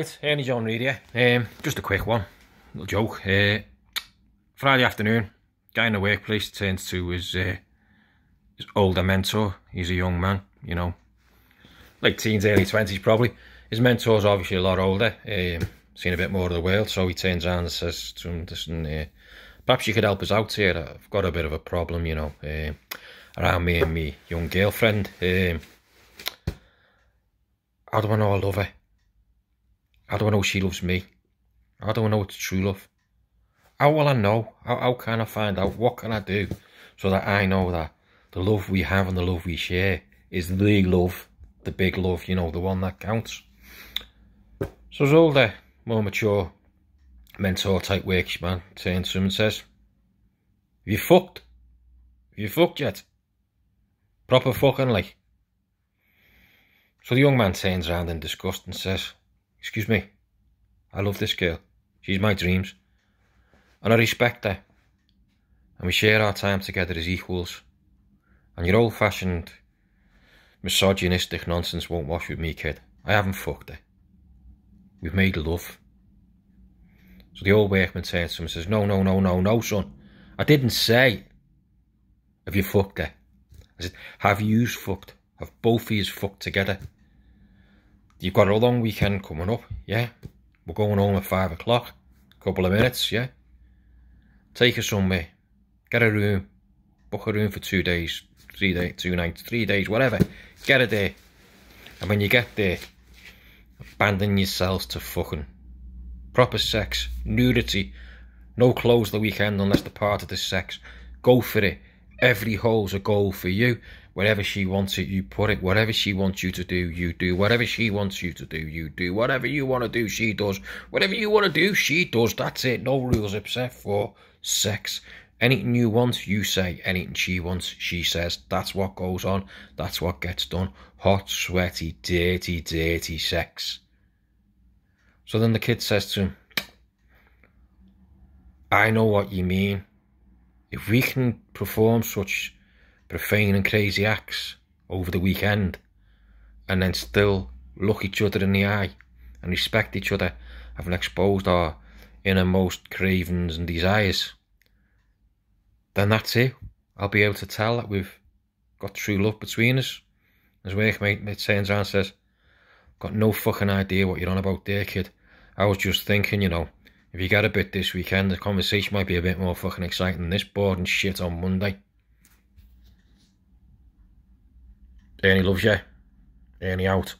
Right, Ernie John Reed here. Um, just a quick one, little joke. Uh, Friday afternoon, guy in the workplace turns to his uh, his older mentor. He's a young man, you know, late teens, early twenties probably. His mentor's obviously a lot older, um, seen a bit more of the world. So he turns around and says to him, "Listen, uh, perhaps you could help us out here. I've got a bit of a problem, you know, uh, around me and me young girlfriend. Um, do I know I love her?" How do I know she loves me? How do I know it's true love? How will I know? How, how can I find out? What can I do so that I know that the love we have and the love we share is the love, the big love, you know, the one that counts. So as older, more mature, mentor type works man turns to him and says, you fucked? you fucked yet? Proper fucking like. So the young man turns around in disgust and says, Excuse me. I love this girl. She's my dreams. And I respect her. And we share our time together as equals. And your old-fashioned misogynistic nonsense won't wash with me, kid. I haven't fucked her. We've made love. So the old workman turns to him and says, No, no, no, no, no, son. I didn't say, Have you fucked her? I said, Have you fucked? Have both of you fucked together? You've got a long weekend coming up, yeah? We're going home at five o'clock. Couple of minutes, yeah? Take us somewhere. Get a room. Book a room for two days, three days, two nights, three days, whatever. Get it there. And when you get there, abandon yourselves to fucking proper sex, nudity, no clothes the weekend unless the part of the sex. Go for it. Every hole's a goal for you. Wherever she wants it, you put it. Whatever she wants you to do, you do. Whatever she wants you to do, you do. Whatever you want to do, she does. Whatever you want to do, she does. That's it. No rules except for sex. Anything you want, you say. Anything she wants, she says. That's what goes on. That's what gets done. Hot, sweaty, dirty, dirty sex. So then the kid says to him, I know what you mean. If we can perform such profane and crazy acts over the weekend and then still look each other in the eye and respect each other, having exposed our innermost cravings and desires, then that's it. I'll be able to tell that we've got true love between us. As workmate turns around and says, Got no fucking idea what you're on about there, kid. I was just thinking, you know, if you get a bit this weekend, the conversation might be a bit more fucking exciting than this boring shit on Monday. Ernie loves you. Ernie out.